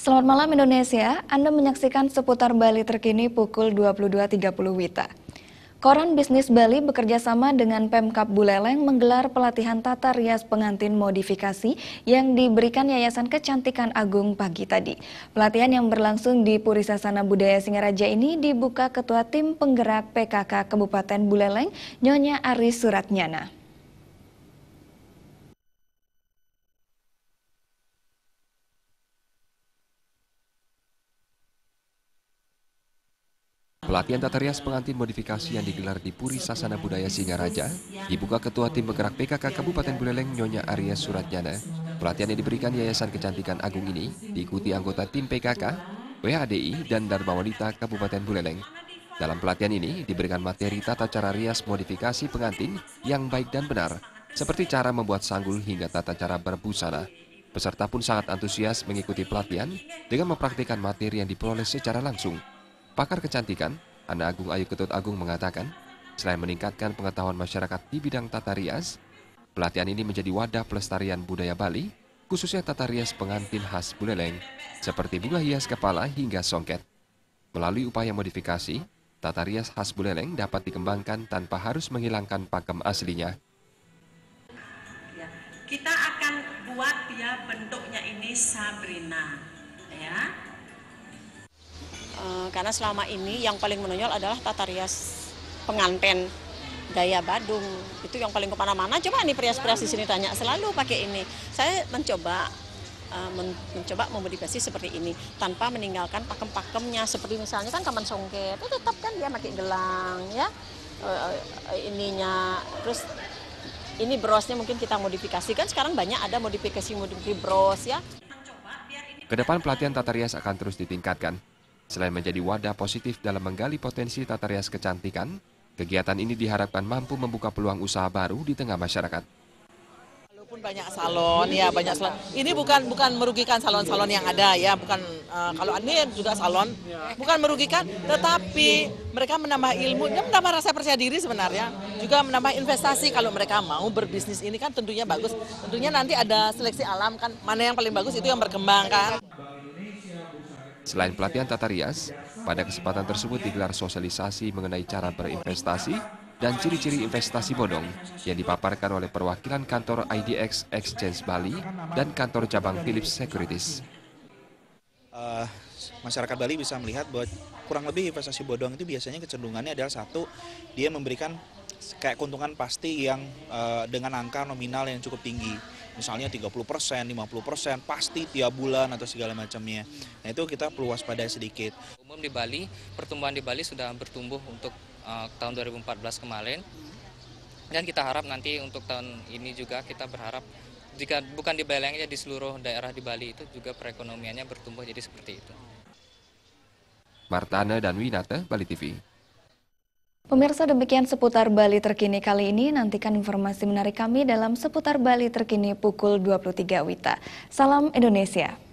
Selamat malam Indonesia, Anda menyaksikan seputar Bali terkini pukul 22.30 WITA. Koran Bisnis Bali bekerja sama dengan Pemkap Buleleng menggelar pelatihan tata rias pengantin modifikasi yang diberikan Yayasan Kecantikan Agung pagi tadi. Pelatihan yang berlangsung di Purisasana Budaya Singaraja ini dibuka Ketua Tim Penggerak PKK Kabupaten Buleleng, Nyonya Aris Suratnyana. Pelatihan tata rias pengantin modifikasi yang digelar di Puri Sasana Budaya Singaraja dibuka Ketua Tim Bergerak PKK Kabupaten Buleleng Nyonya Arya Suratjana. Pelatihan yang diberikan Yayasan Kecantikan Agung ini diikuti anggota tim PKK, WHDI, dan Dharma Wanita Kabupaten Buleleng. Dalam pelatihan ini diberikan materi tata cara rias modifikasi pengantin yang baik dan benar, seperti cara membuat sanggul hingga tata cara berbusana. Peserta pun sangat antusias mengikuti pelatihan dengan mempraktikkan materi yang diperoleh secara langsung Pakar kecantikan, Ana Agung Ayu Ketut Agung mengatakan, selain meningkatkan pengetahuan masyarakat di bidang tata rias, pelatihan ini menjadi wadah pelestarian budaya Bali, khususnya tata rias pengantin khas Buleleng, seperti bunga hias kepala hingga songket. Melalui upaya modifikasi, tata rias khas Buleleng dapat dikembangkan tanpa harus menghilangkan pakem aslinya. Ya, kita akan buat dia bentuknya ini Sabrina, ya karena selama ini yang paling menonjol adalah tata rias penganten gaya Badung itu yang paling kemana-mana coba nih perias-perias di sini tanya selalu pakai ini saya mencoba eh, mencoba memodifikasi seperti ini tanpa meninggalkan pakem-pakemnya seperti misalnya kan kaman songket itu tetap kan dia pakai gelang ya eh, eh, ininya terus ini brosnya mungkin kita modifikasi kan sekarang banyak ada modifikasi modifikasi bros ya Kedepan pelatihan tata rias akan terus ditingkatkan Selain menjadi wadah positif dalam menggali potensi tata rias kecantikan, kegiatan ini diharapkan mampu membuka peluang usaha baru di tengah masyarakat Walaupun banyak salon ya banyak salon ini bukan bukan merugikan salon-salon yang ada ya bukan uh, kalau ini juga salon bukan merugikan tetapi mereka menambah ilmu dia menambah rasa percaya diri sebenarnya juga menambah investasi kalau mereka mau berbisnis ini kan tentunya bagus tentunya nanti ada seleksi alam kan mana yang paling bagus itu yang berkembang kan Selain pelatihan tata rias, pada kesempatan tersebut digelar sosialisasi mengenai cara berinvestasi dan ciri-ciri investasi bodong yang dipaparkan oleh perwakilan kantor IDX Exchange Bali dan kantor cabang Philips Securities. Uh, masyarakat Bali bisa melihat bahwa kurang lebih investasi bodong itu biasanya kecenderungannya adalah satu, dia memberikan kayak keuntungan pasti yang uh, dengan angka nominal yang cukup tinggi. Misalnya 30%, 50% pasti tiap bulan atau segala macamnya. Nah, itu kita perlu waspada sedikit. Umum di Bali, pertumbuhan di Bali sudah bertumbuh untuk uh, tahun 2014 kemarin. Dan kita harap nanti untuk tahun ini juga kita berharap jika bukan di Bali aja ya di seluruh daerah di Bali itu juga perekonomiannya bertumbuh jadi seperti itu. Martana dan Winata, Bali TV. Pemirsa demikian seputar Bali terkini kali ini. Nantikan informasi menarik kami dalam seputar Bali terkini pukul 23 Wita. Salam Indonesia.